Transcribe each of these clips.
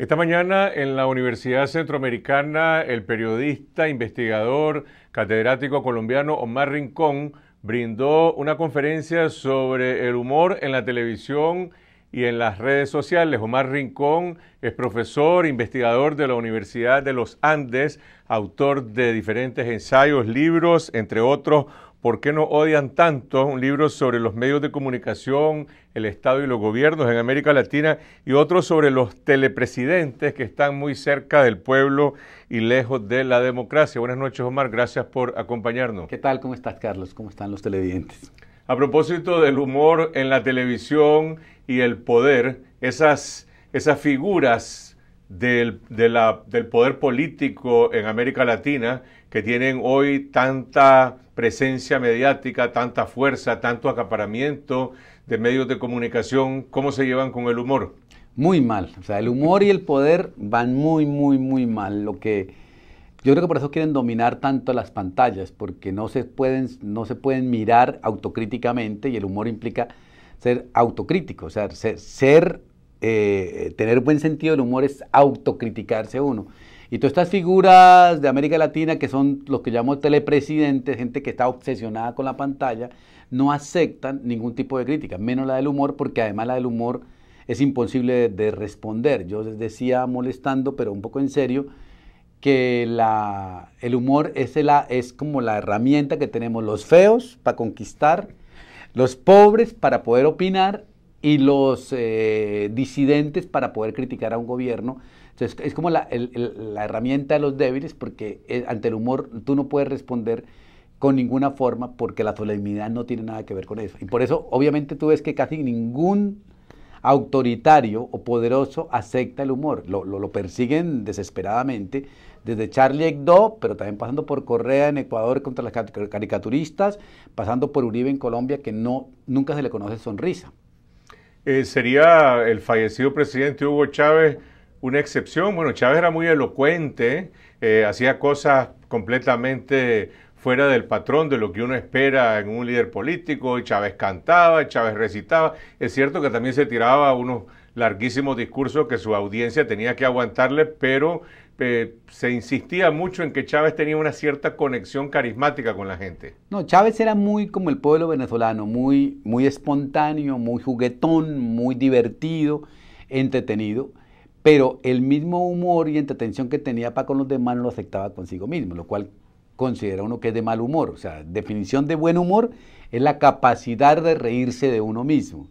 Esta mañana en la Universidad Centroamericana, el periodista, investigador, catedrático colombiano Omar Rincón brindó una conferencia sobre el humor en la televisión y en las redes sociales. Omar Rincón es profesor, investigador de la Universidad de los Andes, autor de diferentes ensayos, libros, entre otros ¿Por qué no odian tanto? Un libro sobre los medios de comunicación, el Estado y los gobiernos en América Latina y otro sobre los telepresidentes que están muy cerca del pueblo y lejos de la democracia. Buenas noches, Omar. Gracias por acompañarnos. ¿Qué tal? ¿Cómo estás, Carlos? ¿Cómo están los televidentes? A propósito del humor en la televisión y el poder, esas, esas figuras del, del poder político en América Latina que tienen hoy tanta presencia mediática, tanta fuerza, tanto acaparamiento de medios de comunicación, ¿cómo se llevan con el humor? Muy mal. O sea, el humor y el poder van muy, muy, muy mal. Lo que yo creo que por eso quieren dominar tanto las pantallas, porque no se pueden, no se pueden mirar autocríticamente y el humor implica ser autocrítico, o sea, ser, eh, tener buen sentido del humor es autocriticarse uno. Y todas estas figuras de América Latina, que son los que llamo telepresidentes, gente que está obsesionada con la pantalla, no aceptan ningún tipo de crítica, menos la del humor, porque además la del humor es imposible de, responder. Yo les decía molestando, pero un poco en serio, que el humor es, es como la herramienta que tenemos los feos para conquistar, los pobres para poder opinar y los eh, disidentes para poder criticar a un gobierno es como la, herramienta de los débiles porque eh, ante el humor tú no puedes responder con ninguna forma porque la solemnidad no tiene nada que ver con eso. Y por eso, obviamente, tú ves que casi ningún autoritario o poderoso acepta el humor. Lo, lo, persiguen desesperadamente, desde Charlie Hebdo, pero también pasando por Correa en Ecuador contra las caricaturistas, pasando por Uribe en Colombia, que no, nunca se le conoce sonrisa. Eh, ¿Sería el fallecido presidente Hugo Chávez una excepción. Bueno, Chávez era muy elocuente, eh, hacía cosas completamente fuera del patrón de lo que uno espera en un líder político, Chávez cantaba, Chávez recitaba. Es cierto que también se tiraba unos larguísimos discursos que su audiencia tenía que aguantarle, pero eh, se insistía mucho en que Chávez tenía una cierta conexión carismática con la gente. No, Chávez era muy como el pueblo venezolano, muy, muy espontáneo, muy juguetón, muy divertido, entretenido pero el mismo humor y entretención que tenía para con los demás no lo afectaba consigo mismo, lo cual considera uno que es de mal humor. O sea, definición de buen humor es la capacidad de reírse de uno mismo.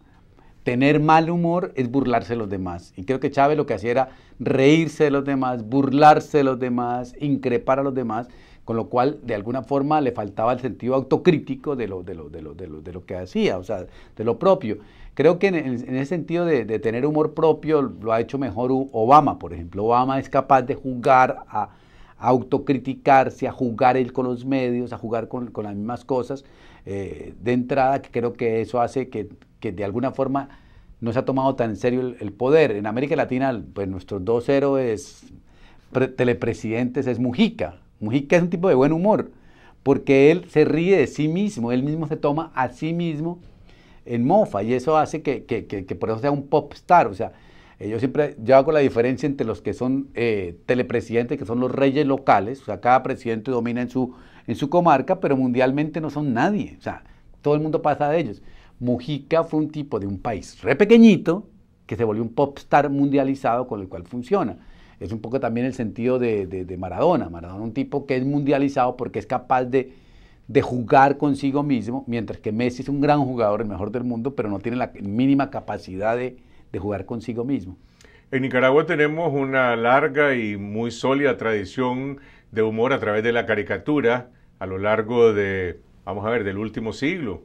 Tener mal humor es burlarse de los demás. Y creo que Chávez lo que hacía era reírse de los demás, burlarse de los demás, increpar a los demás, con lo cual de alguna forma le faltaba el sentido autocrítico de lo, de lo, de lo, de lo, de lo que hacía, o sea, de lo propio. Creo que en, ese sentido de, tener humor propio lo ha hecho mejor Obama, por ejemplo. Obama es capaz de jugar a, autocriticarse, a jugar él con los medios, a jugar con, las mismas cosas. Eh, de entrada, que creo que eso hace que, de alguna forma no se ha tomado tan en serio el, poder. En América Latina, pues nuestros dos héroes telepresidentes es Mujica. Mujica es un tipo de buen humor, porque él se ríe de sí mismo, él mismo se toma a sí mismo en mofa y eso hace que, por eso sea un pop star. O sea, eh, yo siempre yo hago la diferencia entre los que son eh, telepresidentes, que son los reyes locales, o sea, cada presidente domina en su, en su comarca, pero mundialmente no son nadie. O sea, todo el mundo pasa de ellos. Mujica fue un tipo de un país re pequeñito que se volvió un pop star mundializado con el cual funciona es un poco también el sentido de, de, de, Maradona. Maradona, un tipo que es mundializado porque es capaz de de jugar consigo mismo, mientras que Messi es un gran jugador, el mejor del mundo, pero no tiene la mínima capacidad de, de jugar consigo mismo. En Nicaragua tenemos una larga y muy sólida tradición de humor a través de la caricatura a lo largo de, vamos a ver, del último siglo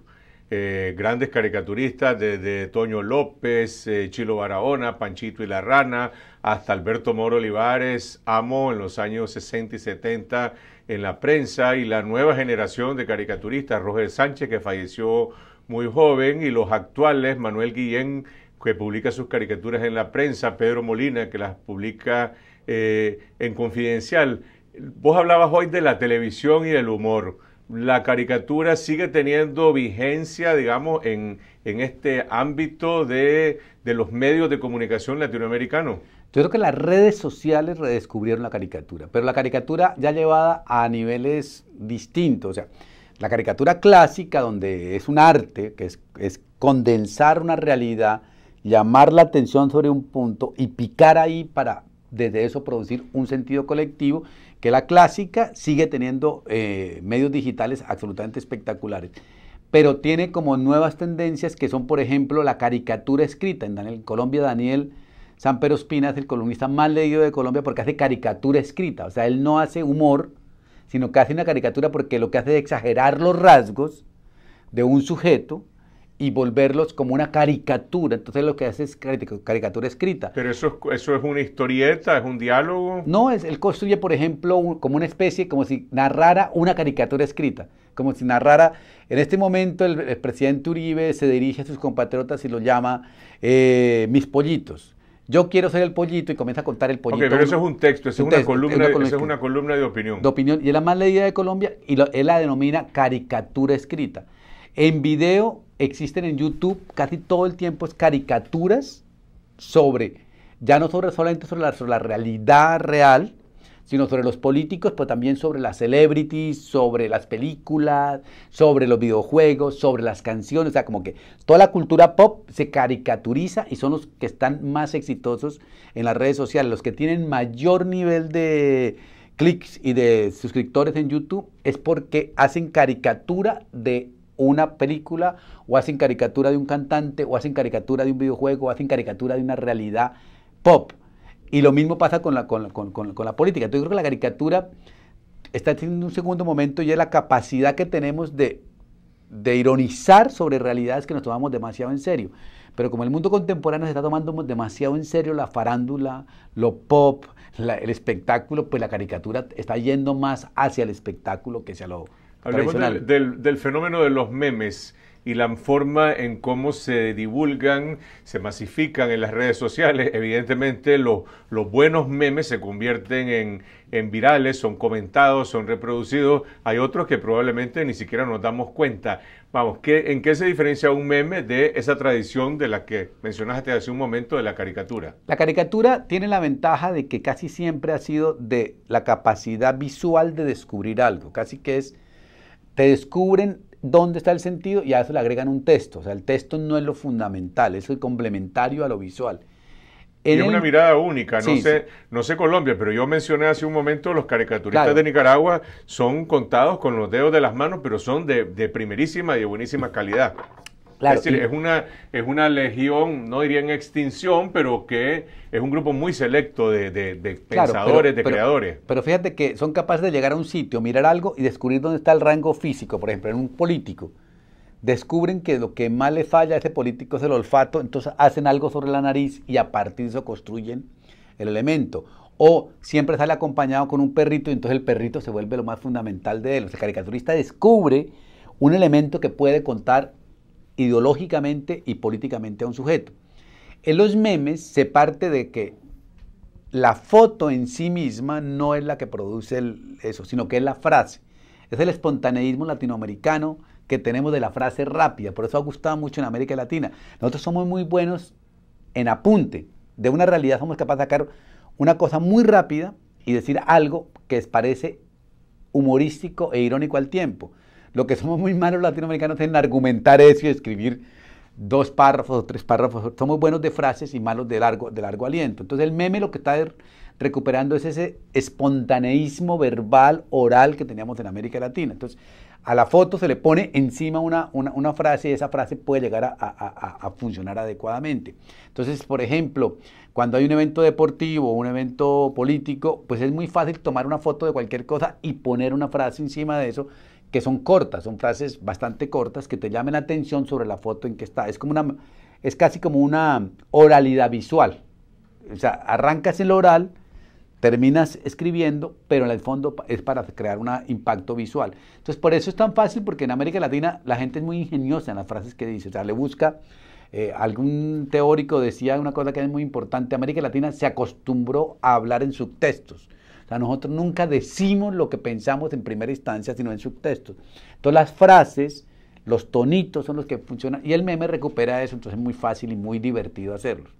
eh, grandes caricaturistas desde Toño López, eh, Chilo Barahona, Panchito y la Rana, hasta Alberto Moro Olivares, Amo en los años 60 y 70 en la prensa y la nueva generación de caricaturistas, Roger Sánchez que falleció muy joven y los actuales, Manuel Guillén que publica sus caricaturas en la prensa, Pedro Molina que las publica eh, en Confidencial. Vos hablabas hoy de la televisión y del humor la caricatura sigue teniendo vigencia, digamos, en, en este ámbito de, de, los medios de comunicación latinoamericanos? Yo creo que las redes sociales redescubrieron la caricatura, pero la caricatura ya llevada a niveles distintos. O sea, la caricatura clásica, donde es un arte, que es, es condensar una realidad, llamar la atención sobre un punto y picar ahí para desde eso producir un sentido colectivo que la clásica sigue teniendo eh, medios digitales absolutamente espectaculares, pero tiene como nuevas tendencias que son, por ejemplo, la caricatura escrita. En Daniel, Colombia, Daniel Pedro Espina es el columnista más leído de Colombia porque hace caricatura escrita, o sea, él no hace humor, sino que hace una caricatura porque lo que hace es exagerar los rasgos de un sujeto y volverlos como una caricatura. Entonces lo que hace es caricatura escrita. Pero eso, eso es una historieta, es un diálogo. No, él construye, por ejemplo, como una especie, como si narrara una caricatura escrita. Como si narrara, en este momento el, presidente Uribe se dirige a sus compatriotas y lo llama eh, mis pollitos. Yo quiero ser el pollito y comienza a contar el pollito. Ok, pero eso es un texto, eso, es, una columna, es una columna de opinión. De opinión, y es la más leída de Colombia y él la denomina caricatura escrita. En video existen en YouTube casi todo el tiempo es caricaturas sobre, ya no sobre, solamente sobre la, sobre la realidad real, sino sobre los políticos, pero también sobre las celebrities, sobre las películas, sobre los videojuegos, sobre las canciones, o sea, como que toda la cultura pop se caricaturiza y son los que están más exitosos en las redes sociales, los que tienen mayor nivel de clics y de suscriptores en YouTube es porque hacen caricatura de una película o hacen caricatura de un cantante o hacen caricatura de un videojuego o hacen caricatura de una realidad pop. Y lo mismo pasa con la, política. Entonces, yo creo que la caricatura está teniendo un segundo momento y es la capacidad que tenemos de, ironizar sobre realidades que nos tomamos demasiado en serio. Pero como el mundo contemporáneo se está tomando demasiado en serio la farándula, lo pop, el espectáculo, pues la caricatura está yendo más hacia el espectáculo que hacia lo, del, fenómeno de los memes y la forma en cómo se divulgan, se masifican en las redes sociales. Evidentemente los, buenos memes se convierten en, virales, son comentados, son reproducidos. Hay otros que probablemente ni siquiera nos damos cuenta. Vamos, ¿en qué se diferencia un meme de esa tradición de la que mencionaste hace un momento de la caricatura? La caricatura tiene la ventaja de que casi siempre ha sido de la capacidad visual de descubrir algo, casi que es te descubren dónde está el sentido y a eso le agregan un texto. O sea, el texto no es lo fundamental, es el complementario a lo visual. es una mirada única, no, sé, no sé Colombia, pero yo mencioné hace un momento los caricaturistas de Nicaragua son contados con los dedos de las manos, pero son de primerísima y de buenísima calidad es decir, es, una, es una legión, no diría en extinción, pero que es un grupo muy selecto de, pensadores, de creadores. Pero fíjate que son capaces de llegar a un sitio, mirar algo y descubrir dónde está el rango físico, por ejemplo, en un político. Descubren que lo que más le falla a ese político es el olfato, entonces hacen algo sobre la nariz y a partir de eso construyen el elemento. O siempre sale acompañado con un perrito y entonces el perrito se vuelve lo más fundamental de él. el caricaturista descubre un elemento que puede contar ideológicamente y políticamente a un sujeto. En los memes se parte de que la foto en sí misma no es la que produce eso, sino que es la frase. Es el espontaneísmo latinoamericano que tenemos de la frase rápida. Por eso ha gustado mucho en América Latina. Nosotros somos muy buenos en apunte. De una realidad somos capaces de sacar una cosa muy rápida y decir algo que les parece humorístico e irónico al tiempo. Lo que somos muy malos latinoamericanos es en argumentar eso y escribir dos párrafos o tres párrafos. Somos buenos de frases y malos de largo, de largo aliento. Entonces el meme lo que está er, recuperando es ese espontaneísmo verbal, oral que teníamos en América Latina. Entonces a la foto se le pone encima una, una, frase y esa frase puede llegar a, funcionar adecuadamente. Entonces, por ejemplo, cuando hay un evento deportivo, un evento político, pues es muy fácil tomar una foto de cualquier cosa y poner una frase encima de eso que son cortas, son frases bastante cortas que te llamen la atención sobre la foto en que está. Es, como una, es casi como una oralidad visual. O sea, arrancas el oral, terminas escribiendo, pero en el fondo es para crear un impacto visual. Entonces, por eso es tan fácil, porque en América Latina la gente es muy ingeniosa en las frases que dice. O sea, le busca, eh, algún teórico decía una cosa que es muy importante, América Latina se acostumbró a hablar en subtextos. O sea, nosotros nunca decimos lo que pensamos en primera instancia, sino en subtextos. Entonces las frases, los tonitos son los que funcionan y el meme recupera eso, entonces es muy fácil y muy divertido hacerlo.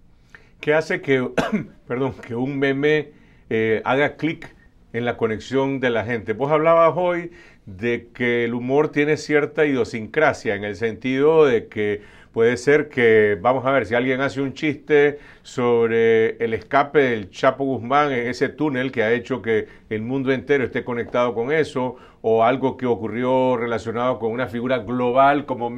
¿Qué hace que, perdón, que un meme eh, haga clic en la conexión de la gente? Vos hablabas hoy de que el humor tiene cierta idiosincrasia, en el sentido de que Puede ser que, vamos a ver, si alguien hace un chiste sobre el escape del Chapo Guzmán en ese túnel que ha hecho que el mundo entero esté conectado con eso, o algo que ocurrió relacionado con una figura global como,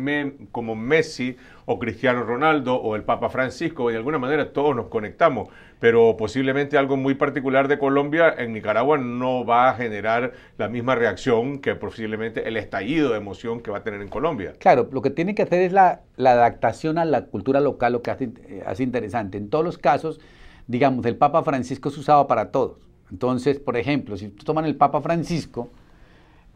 como Messi o Cristiano Ronaldo o el Papa Francisco, de alguna manera todos nos conectamos, pero posiblemente algo muy particular de Colombia en Nicaragua no va a generar la misma reacción que posiblemente el estallido de emoción que va a tener en Colombia. Claro, lo que tiene que hacer es la, adaptación a la cultura local, lo que hace, eh, hace interesante. En todos los casos, digamos, el Papa Francisco es usado para todos. Entonces, por ejemplo, si toman el Papa Francisco,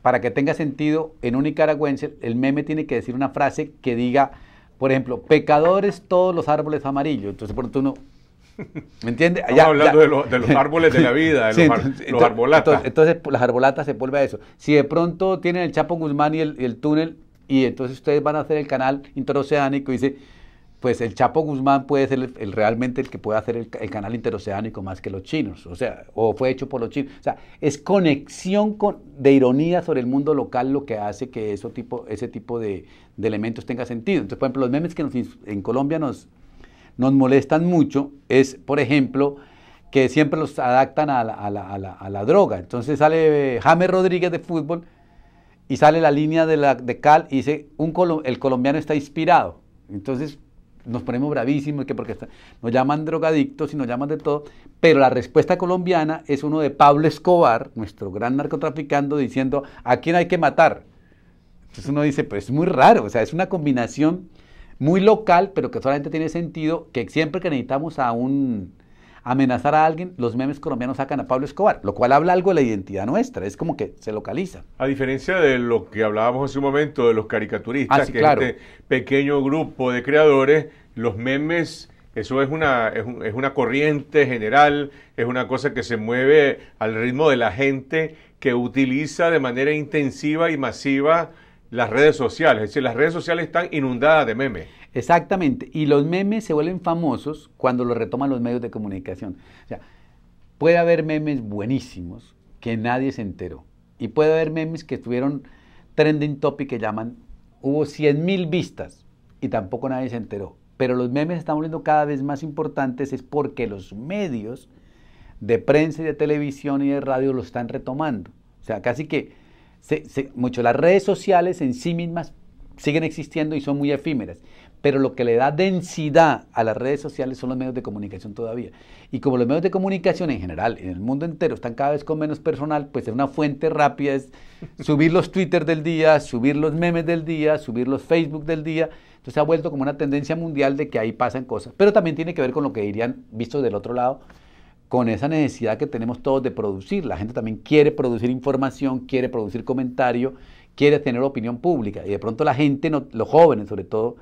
para que tenga sentido en un nicaragüense, el meme tiene que decir una frase que diga, por ejemplo, pecadores todos los árboles amarillos. Entonces, por uno, ¿me entiende? Estamos hablando De, los, de, los árboles de la vida, de los, arbolatas. Entonces, las arbolatas se vuelve a eso. Si de pronto tienen el Chapo Guzmán y el, el túnel, y entonces ustedes van a hacer el canal interoceánico y dice pues el Chapo Guzmán puede ser el, realmente el que puede hacer el, canal interoceánico más que los chinos, o sea, o fue hecho por los chinos. O sea, es conexión con, de ironía sobre el mundo local lo que hace que eso tipo, ese tipo de, elementos tenga sentido. Entonces, por ejemplo, los memes que en Colombia nos, nos molestan mucho es, por ejemplo, que siempre los adaptan a la, droga. Entonces sale eh, James Rodríguez de fútbol y sale la línea de, la, de Cal y dice, un, el colombiano está inspirado. Entonces, nos ponemos bravísimos, que porque nos llaman drogadictos y nos llaman de todo, pero la respuesta colombiana es uno de Pablo Escobar, nuestro gran narcotraficando diciendo, ¿a quién hay que matar? Entonces uno dice, pues es muy raro, o sea, es una combinación muy local, pero que solamente tiene sentido que siempre que necesitamos a un amenazar a alguien, los memes colombianos sacan a Pablo Escobar, lo cual habla algo de la identidad nuestra, es como que se localiza. A diferencia de lo que hablábamos hace un momento de los caricaturistas, ah, que es este pequeño grupo de creadores, los memes eso es una, es, una corriente general, es una cosa que se mueve al ritmo de la gente que utiliza de manera intensiva y masiva las redes sociales. Es decir, las redes sociales están inundadas de memes. Exactamente. Y los memes se vuelven famosos cuando los retoman los medios de comunicación. O sea, puede haber memes buenísimos que nadie se enteró. Y puede haber memes que estuvieron trending topic que llaman, hubo 100.000 mil vistas y tampoco nadie se enteró. Pero los memes están volviendo cada vez más importantes es porque los medios de prensa y de televisión y de radio lo están retomando. O sea, casi que mucho las redes sociales en sí mismas siguen existiendo y son muy efímeras pero lo que le da densidad a las redes sociales son los medios de comunicación todavía. Y como los medios de comunicación en general, en el mundo entero, están cada vez con menos personal, pues es una fuente rápida, es subir los Twitter del día, subir los memes del día, subir los Facebook del día. Entonces ha vuelto como una tendencia mundial de que ahí pasan cosas. Pero también tiene que ver con lo que dirían, vistos del otro lado, con esa necesidad que tenemos todos de producir. La gente también quiere producir información, quiere producir comentario, quiere tener opinión pública. Y de pronto la gente, los jóvenes sobre todo,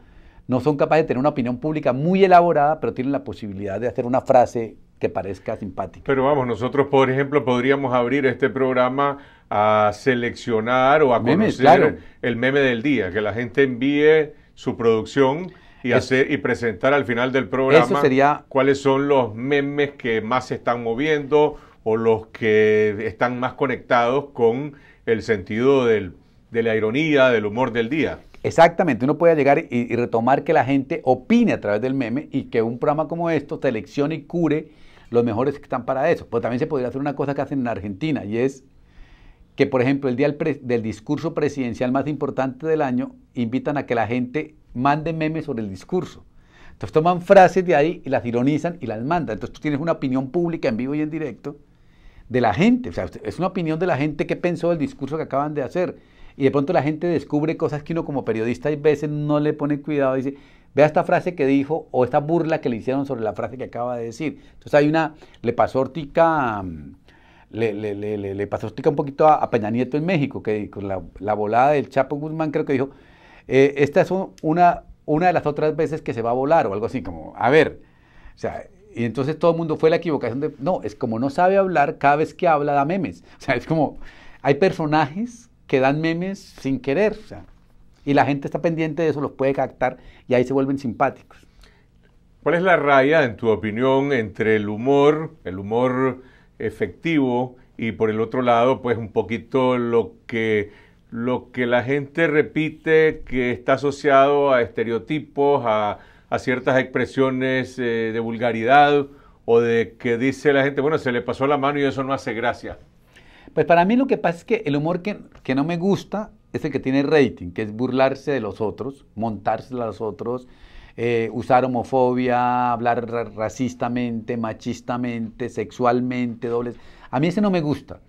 no son capaces de tener una opinión pública muy elaborada, pero tienen la posibilidad de hacer una frase que parezca simpática. Pero vamos, nosotros, por ejemplo, podríamos abrir este programa a seleccionar o a conocer el meme del día, que la gente envíe su producción y hacer y presentar al final del programa cuáles son los memes que más se están moviendo o los que están más conectados con el sentido del, de la ironía, del humor del día. Exactamente, uno puede llegar y, retomar que la gente opine a través del meme y que un programa como esto seleccione y cure los mejores que están para eso. Pero también se podría hacer una cosa que hacen en Argentina y es que, por ejemplo, el día del, discurso presidencial más importante del año, invitan a que la gente mande memes sobre el discurso. Entonces toman frases de ahí y las ironizan y las mandan. Entonces tú tienes una opinión pública en vivo y en directo de la gente. O sea, es una opinión de la gente que pensó del discurso que acaban de hacer y de pronto la gente descubre cosas que uno como periodista a veces no le pone cuidado, dice, vea esta frase que dijo o esta burla que le hicieron sobre la frase que acaba de decir. Entonces hay una, le pasó Ortica, mm, le, pasó Ortica un poquito a, Peña Nieto en México, que con la, volada del Chapo Guzmán creo que dijo, eh, esta es una, una de las otras veces que se va a volar o algo así, como, a ver, o sea, y entonces todo el mundo fue la equivocación de, no, es como no sabe hablar, cada vez que habla da memes. O sea, es como, hay personajes que dan memes sin querer. y la gente está pendiente de eso, los puede captar y ahí se vuelven simpáticos. ¿Cuál es la raya, en tu opinión, entre el humor, el humor efectivo y por el otro lado, pues un poquito lo que lo que la gente repite que está asociado a estereotipos, a, ciertas expresiones eh, de vulgaridad o de que dice la gente, bueno, se le pasó la mano y eso no hace gracia. Pues para mí lo que pasa es que el humor que, no me gusta es el que tiene rating, que es burlarse de los otros, montarse a los otros, eh, usar homofobia, hablar racistamente, machistamente, sexualmente, dobles. A mí ese no me gusta.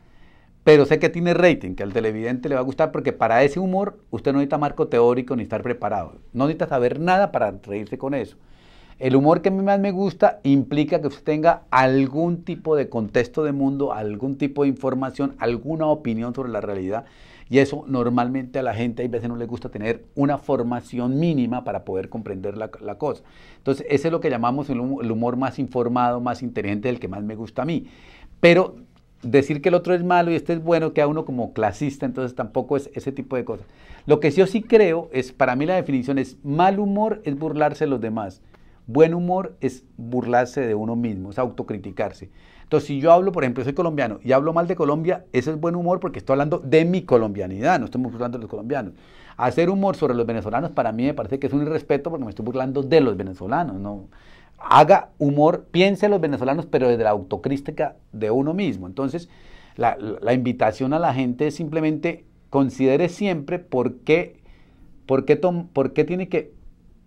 Pero sé que tiene rating, que al televidente le va a gustar, porque para ese humor usted no necesita marco teórico ni estar preparado. No necesita saber nada para reírse con eso. El humor que a mí más me gusta implica que usted tenga algún tipo de contexto de mundo, algún tipo de información, alguna opinión sobre la realidad. Y eso normalmente a la gente a veces no le gusta tener una formación mínima para poder comprender la, cosa. Entonces, ese es lo que llamamos el humor, más informado, más inteligente, el que más me gusta a mí. Pero decir que el otro es malo y este es bueno, queda uno como clasista, entonces tampoco es ese tipo de cosas. Lo que sí yo sí creo es, para mí la definición es mal humor es burlarse de los demás. Buen humor es burlarse de uno mismo, es autocriticarse. Entonces, si yo hablo, por ejemplo, soy colombiano y hablo mal de Colombia, ese es buen humor porque estoy hablando de mi colombianidad, no estoy burlando de los colombianos. Hacer humor sobre los venezolanos para mí me parece que es un irrespeto porque me estoy burlando de los venezolanos. No, haga humor, piense en los venezolanos, pero desde la autocrítica de uno mismo. Entonces, la, invitación a la gente es simplemente considere siempre por qué, por qué tiene que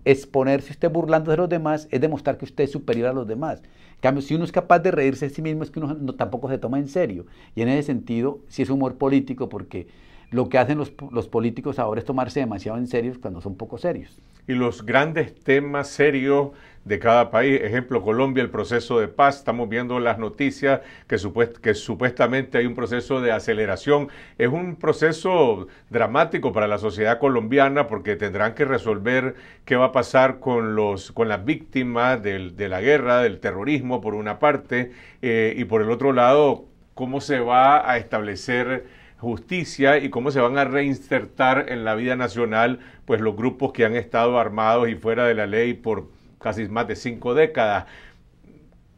exponerse usted burlando de los demás es demostrar que usted es superior a los demás. En cambio, si uno es capaz de reírse de sí mismo, es que uno tampoco se toma en serio. Y en ese sentido, si es humor político, porque lo que hacen los, políticos ahora es tomarse demasiado en serio cuando son poco serios. Y los grandes temas serios de cada país, ejemplo Colombia, el proceso de paz, estamos viendo las noticias que, que supuestamente hay un proceso de aceleración, es un proceso dramático para la sociedad colombiana porque tendrán que resolver qué va a pasar con, los, con las víctimas de la guerra, del terrorismo por una parte eh, y por el otro lado cómo se va a establecer justicia y cómo se van a reinsertar en la vida nacional pues los grupos que han estado armados y fuera de la ley por casi más de cinco décadas.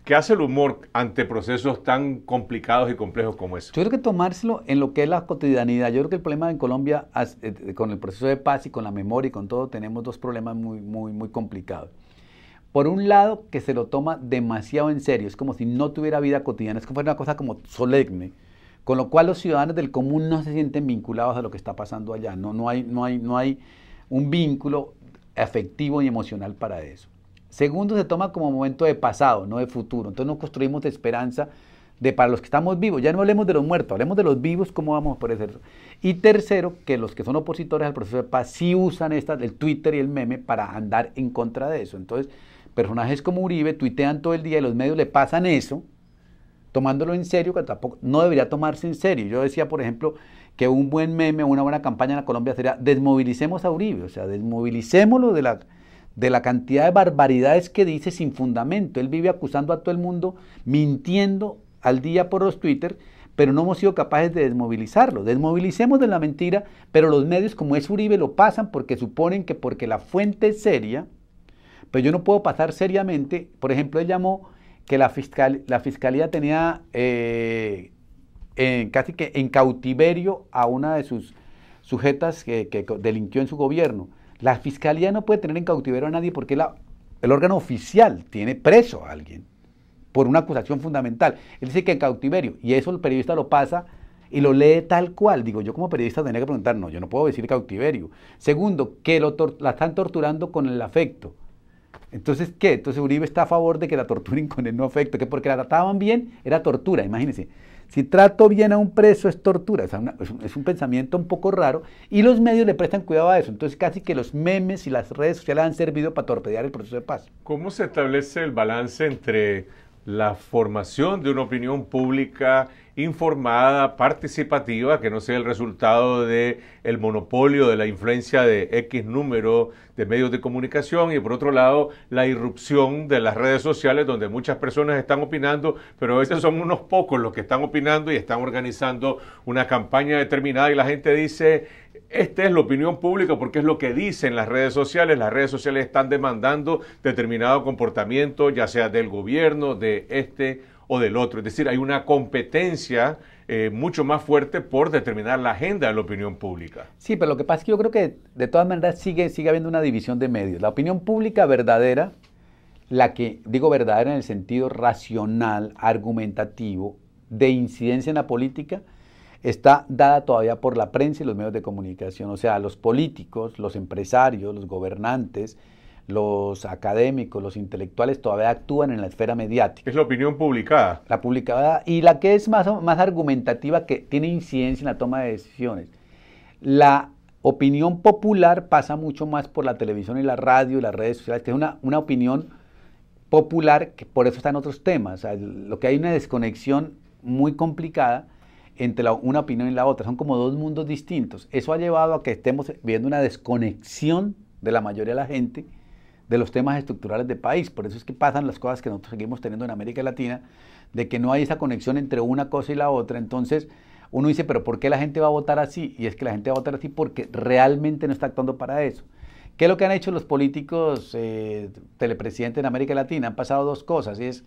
¿Qué hace el humor ante procesos tan complicados y complejos como eso? Yo creo que tomárselo en lo que es la cotidianidad. Yo creo que el problema en Colombia, eh, con el proceso de paz y con la memoria y con todo, tenemos dos problemas muy, muy, muy complicados. Por un lado, que se lo toma demasiado en serio, es como si no tuviera vida cotidiana, es como una cosa como solemne. Con lo cual los ciudadanos del común no se sienten vinculados a lo que está pasando allá. No, no, hay, no, hay, no hay un vínculo afectivo y emocional para eso. Segundo, se toma como momento de pasado, no de futuro. Entonces no construimos esperanza de para los que estamos vivos. Ya no hablemos de los muertos, hablemos de los vivos, cómo vamos a poder eso. Y tercero, que los que son opositores al proceso de paz sí usan esta el Twitter y el meme para andar en contra de eso. Entonces, personajes como Uribe tuitean todo el día y los medios le pasan eso tomándolo en serio, que tampoco no debería tomarse en serio. Yo decía, por ejemplo, que un buen meme, una buena campaña en la Colombia sería desmovilicemos a Uribe, o sea, desmovilicémoslo de la, de la cantidad de barbaridades que dice sin fundamento. Él vive acusando a todo el mundo, mintiendo al día por los Twitter, pero no hemos sido capaces de desmovilizarlo. Desmovilicemos de la mentira, pero los medios como es Uribe lo pasan porque suponen que porque la fuente es seria, pero pues yo no puedo pasar seriamente, por ejemplo, él llamó que la, fiscal, la fiscalía tenía eh, en, casi que en cautiverio a una de sus sujetas que, delinquió en su gobierno. La fiscalía no puede tener en cautiverio a nadie porque el órgano oficial tiene preso a alguien por una acusación fundamental. Él dice que en cautiverio, y eso el periodista lo pasa y lo lee tal cual. Digo, yo como periodista tenía que preguntar, no, yo no puedo decir cautiverio. Segundo, que lo la están torturando con el afecto. Entonces, ¿qué? Entonces Uribe está a favor de que la torturen con el no afecto, que porque la trataban bien era tortura, imagínense. Si trato bien a un preso es tortura, es, un, pensamiento un poco raro y los medios le prestan cuidado a eso. Entonces casi que los memes y las redes sociales han servido para torpedear el proceso de paz. ¿Cómo se establece el balance entre la formación de una opinión pública informada, participativa, que no sea el resultado del el monopolio de la influencia de X número de medios de comunicación y por otro lado la irrupción de las redes sociales donde muchas personas están opinando, pero a veces son unos pocos los que están opinando y están organizando una campaña determinada y la gente dice, esta es la opinión pública porque es lo que dicen las redes sociales. Las redes sociales están demandando determinado comportamiento, ya sea del gobierno, de este o del otro. Es decir, hay una competencia eh, mucho más fuerte por determinar la agenda de la opinión pública. Sí, pero lo que pasa es que yo creo que de todas maneras sigue, sigue habiendo una división de medios. La opinión pública verdadera, la que digo verdadera en el sentido racional, argumentativo, de incidencia en la política, está dada todavía por la prensa y los medios de comunicación, o sea, los políticos, los empresarios, los gobernantes, los académicos, los intelectuales todavía actúan en la esfera mediática. Es la opinión publicada. La publicada y la que es más, más argumentativa, que tiene incidencia en la toma de decisiones. La opinión popular pasa mucho más por la televisión y la radio y las redes sociales, que es una, opinión popular que por eso está en otros temas. lo que hay una desconexión muy complicada entre la, una opinión y la otra. Son como dos mundos distintos. Eso ha llevado a que estemos viendo una desconexión de la mayoría de la gente de los temas estructurales del país. Por eso es que pasan las cosas que nosotros seguimos teniendo en América Latina, de que no hay esa conexión entre una cosa y la otra. Entonces uno dice, pero ¿por qué la gente va a votar así? Y es que la gente va a votar así porque realmente no está actuando para eso. ¿Qué es lo que han hecho los políticos eh, telepresidentes en América Latina? Han pasado dos cosas. Y es,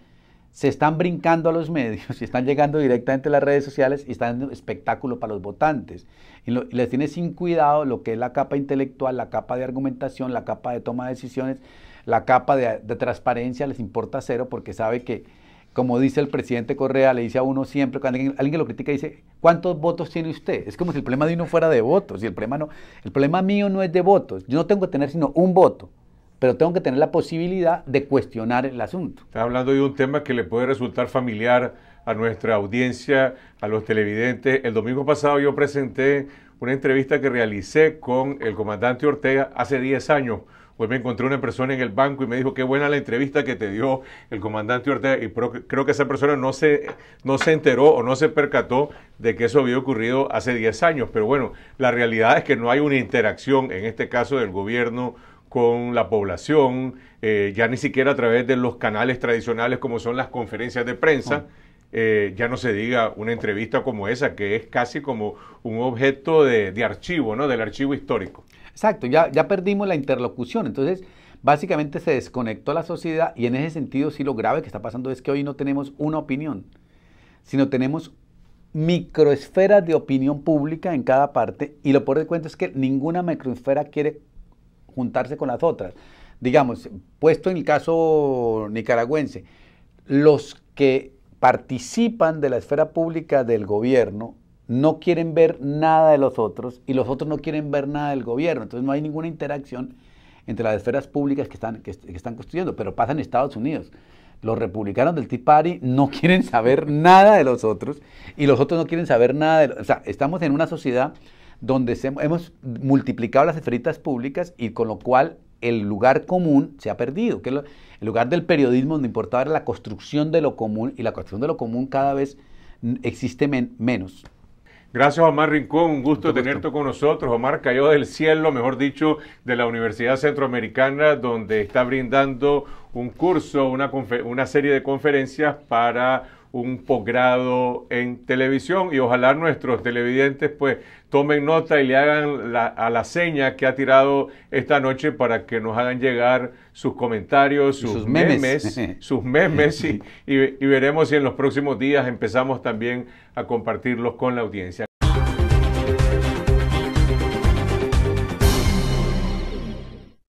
se están brincando a los medios y están llegando directamente a las redes sociales y están dando espectáculo para los votantes. Y, les tiene sin cuidado lo que es la capa intelectual, la capa de argumentación, la capa de toma de decisiones, la capa de, transparencia, les importa cero porque sabe que, como dice el presidente Correa, le dice a uno siempre, cuando alguien, lo critica dice, ¿cuántos votos tiene usted? Es como si el problema de uno fuera de votos y el problema no, el problema mío no es de votos, yo no tengo que tener sino un voto pero tengo que tener la posibilidad de cuestionar el asunto. Estás hablando de un tema que le puede resultar familiar a nuestra audiencia, a los televidentes. El domingo pasado yo presenté una entrevista que realicé con el comandante Ortega hace 10 años. Hoy me encontré una persona en el banco y me dijo, qué buena la entrevista que te dio el comandante Ortega. Y creo que esa persona no se, no se enteró o no se percató de que eso había ocurrido hace 10 años. Pero bueno, la realidad es que no hay una interacción, en este caso del gobierno con la población, eh, ya ni siquiera a través de los canales tradicionales como son las conferencias de prensa, eh, ya no se diga una entrevista como esa, que es casi como un objeto de, archivo, ¿no? Del archivo histórico. Exacto, ya, ya perdimos la interlocución, entonces básicamente se desconectó la sociedad y en ese sentido sí lo grave que está pasando es que hoy no tenemos una opinión, sino tenemos microesferas de opinión pública en cada parte y lo por de cuenta es que ninguna microesfera quiere juntarse con las otras. Digamos, puesto en el caso nicaragüense, los que participan de la esfera pública del gobierno no quieren ver nada de los otros y los otros no quieren ver nada del gobierno. Entonces no hay ninguna interacción entre las esferas públicas que están, que, están construyendo, pero pasa en Estados Unidos. Los republicanos del Tea Party no quieren saber nada de los otros y los otros no quieren saber nada de los... O sea, estamos en una sociedad donde hemos multiplicado las esferitas públicas y con lo cual el lugar común se ha perdido, que el lugar del periodismo donde importaba la construcción de lo común y la construcción de lo común cada vez existe menos. Gracias Omar Rincón, un gusto, tenerte con nosotros. Omar cayó del cielo, mejor dicho, de la Universidad Centroamericana, donde está brindando un curso, una, una serie de conferencias para un posgrado en televisión y ojalá nuestros televidentes pues tomen nota y le hagan a la seña que ha tirado esta noche para que nos hagan llegar sus comentarios, sus, memes, sus memes y veremos si en los próximos días empezamos también a compartirlos con la audiencia.